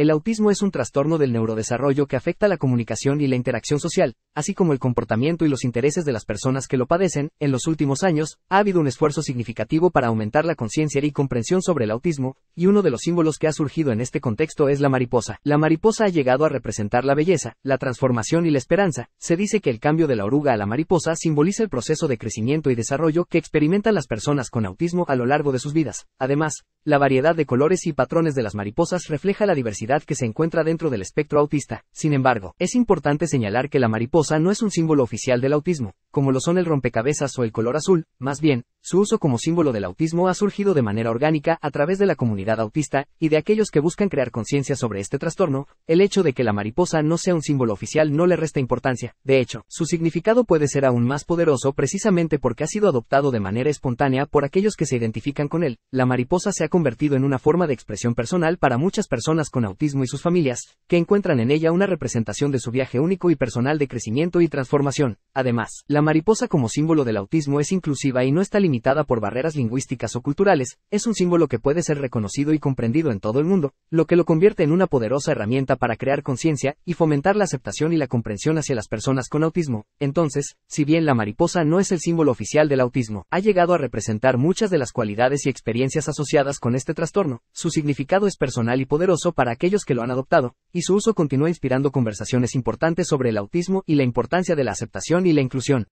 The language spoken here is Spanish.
El autismo es un trastorno del neurodesarrollo que afecta la comunicación y la interacción social, así como el comportamiento y los intereses de las personas que lo padecen. En los últimos años, ha habido un esfuerzo significativo para aumentar la conciencia y comprensión sobre el autismo, y uno de los símbolos que ha surgido en este contexto es la mariposa. La mariposa ha llegado a representar la belleza, la transformación y la esperanza. Se dice que el cambio de la oruga a la mariposa simboliza el proceso de crecimiento y desarrollo que experimentan las personas con autismo a lo largo de sus vidas. Además, la variedad de colores y patrones de las mariposas refleja la diversidad que se encuentra dentro del espectro autista. Sin embargo, es importante señalar que la mariposa no es un símbolo oficial del autismo, como lo son el rompecabezas o el color azul, más bien, su uso como símbolo del autismo ha surgido de manera orgánica a través de la comunidad autista y de aquellos que buscan crear conciencia sobre este trastorno, el hecho de que la mariposa no sea un símbolo oficial no le resta importancia, de hecho, su significado puede ser aún más poderoso precisamente porque ha sido adoptado de manera espontánea por aquellos que se identifican con él. La mariposa se ha convertido en una forma de expresión personal para muchas personas con autismo y sus familias, que encuentran en ella una representación de su viaje único y personal de crecimiento y transformación. Además, la mariposa como símbolo del autismo es inclusiva y no está limitada limitada por barreras lingüísticas o culturales, es un símbolo que puede ser reconocido y comprendido en todo el mundo, lo que lo convierte en una poderosa herramienta para crear conciencia y fomentar la aceptación y la comprensión hacia las personas con autismo. Entonces, si bien la mariposa no es el símbolo oficial del autismo, ha llegado a representar muchas de las cualidades y experiencias asociadas con este trastorno, su significado es personal y poderoso para aquellos que lo han adoptado, y su uso continúa inspirando conversaciones importantes sobre el autismo y la importancia de la aceptación y la inclusión.